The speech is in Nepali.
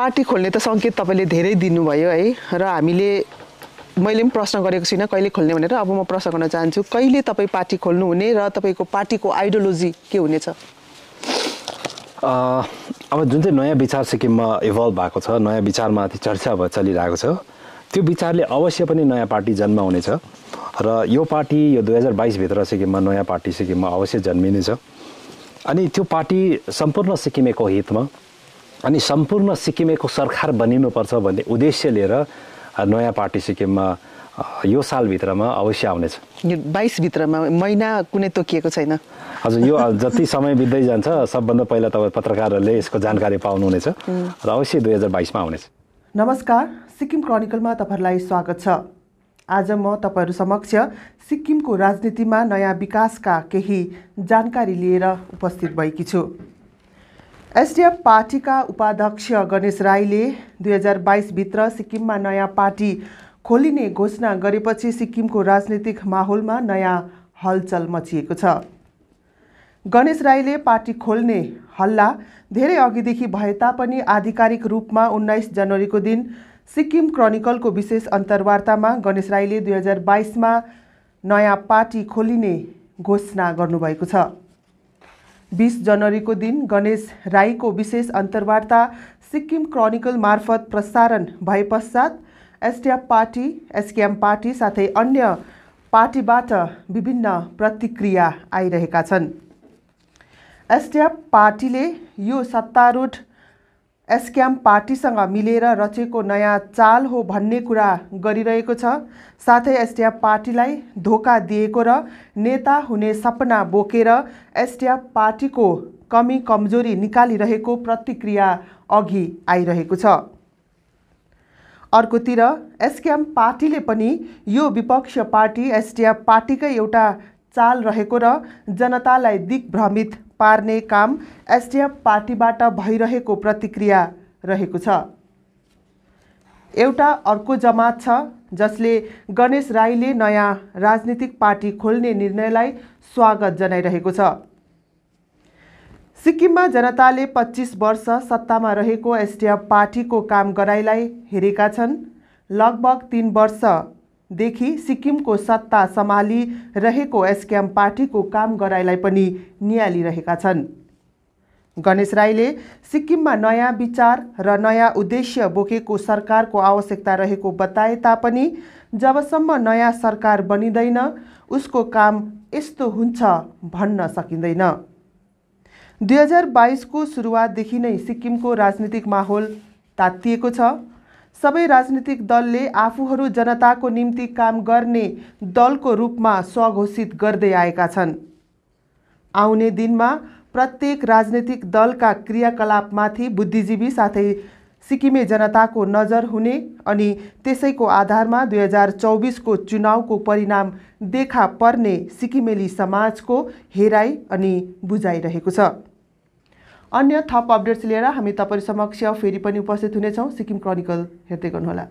पार्टी खोल्ने त सङ्केत तपाईँले धेरै दिनुभयो है र हामीले मैले पनि प्रश्न गरेको छुइनँ कहिले खोल्ने भनेर अब म प्रश्न गर्न चाहन्छु कहिले तपाईँ पार्टी खोल्नुहुने र तपाईँको पार्टीको आइडियोलोजी के हुनेछ अब जुन चाहिँ नयाँ विचार सिक्किममा इभल्भ भएको छ नयाँ विचारमाथि चर्चा भएर चलिरहेको छ त्यो विचारले अवश्य पनि नयाँ पार्टी जन्म हुनेछ र यो पार्टी यो दुई हजार बाइसभित्र सिक्किममा नयाँ पार्टी सिक्किममा अवश्य जन्मिनेछ अनि त्यो पार्टी सम्पूर्ण सिक्किमेको हितमा अनि सम्पूर्ण सिक्किमेको सरकार बनिनुपर्छ भन्ने उद्देश्य लिएर नयाँ पार्टी सिक्किममा यो सालभित्रमा अवश्य आउनेछ यो बाइसभित्रमा महिना कुनै तोकिएको छैन हजुर यो जति समय बित्दै जान्छ सबभन्दा पहिला तपाईँ पत्रकारहरूले यसको जानकारी पाउनुहुनेछ र अवश्य दुई हजार बाइसमा आउनेछ नमस्कार सिक्किम क्रनिकलमा तपाईँहरूलाई स्वागत छ आज म तपाईँहरू समक्ष सिक्किमको राजनीतिमा नयाँ विकासका केही जानकारी लिएर उपस्थित भएकी छु एसडिएफ पार्टीका उपाध्यक्ष गणेश राईले दुई हजार बाइसभित्र सिक्किममा नयाँ पार्टी खोलिने घोषणा गरेपछि सिक्किमको राजनीतिक माहौलमा नयाँ हलचल मचिएको छ गणेश राईले पार्टी खोल्ने हल्ला धेरै अघिदेखि भए तापनि आधिकारिक रूपमा उन्नाइस जनवरीको दिन सिक्किम क्रनिकलको विशेष अन्तर्वार्तामा गणेश राईले दुई हजार बाइसमा नयाँ पार्टी खोलिने घोषणा गर्नुभएको छ बिस जनवरीको दिन गणेश राईको विशेष अन्तर्वार्ता सिक्किम क्रोनिकल मार्फत प्रसारण भए पश्चात एसडिएफ पार्टी एसकेएम पार्टी साथै अन्य पार्टीबाट विभिन्न प्रतिक्रिया आइरहेका छन् एसडिएफ पार्टीले यो सत्तारूढ एसक्याम पार्टीसँग मिलेर रचेको नयाँ चाल हो भन्ने कुरा गरिरहेको छ साथै एसडिएफ पार्टीलाई धोका दिएको र नेता हुने सपना बोकेर एसडिएफ पार्टीको कमी कमजोरी निकालिरहेको प्रतिक्रिया अघि आइरहेको छ अर्कोतिर एसकेएम पार्टीले पनि यो विपक्ष पार्टी एसडिएफ पार्टीकै एउटा चाल रहेको र जनतालाई दिग्भ्रमित पार्ने काम एसडिएफ पार्टीबाट भइरहेको प्रतिक्रिया रहेको छ एउटा अर्को जमात छ जसले गणेश राईले नयाँ राजनीतिक पार्टी खोल्ने निर्णयलाई स्वागत जनाइरहेको छ सिक्किममा जनताले पच्चिस वर्ष सत्तामा रहेको एसडिएफ पार्टीको काम गराइलाई हेरेका छन् लगभग तिन वर्ष देखि सिक्किमको सत्ता सम्हालिरहेको एसकेएम पार्टीको काम गराइलाई पनि नियालिरहेका छन् गणेश राईले सिक्किममा नयाँ विचार र नयाँ उद्देश्य बोकेको सरकारको आवश्यकता रहेको बताए तापनि जबसम्म नयाँ सरकार बनिँदैन उसको काम यस्तो हुन्छ भन्न सकिँदैन दुई हजार बाइसको सुरुवातदेखि नै सिक्किमको राजनीतिक माहौल तात्तिएको छ सबै राजनीतिक दलले आफूहरू जनताको निम्ति काम गर्ने दलको रूपमा स्वघोषित गर्दै आएका छन् आउने दिनमा प्रत्येक राजनीतिक दलका क्रियाकलापमाथि बुद्धिजीवी साथै सिक्किमे जनताको नजर हुने अनि त्यसैको आधारमा दुई हजार चौबिसको चुनावको परिणाम देखा पर्ने सिक्किमेली समाजको हेराइ अनि बुझाइरहेको छ अन्य थप अपडेट्स लिएर हामी तपाईँ समक्ष फेरि पनि उपस्थित हुनेछौँ सिक्किम क्रनिकल हेर्दै गर्नुहोला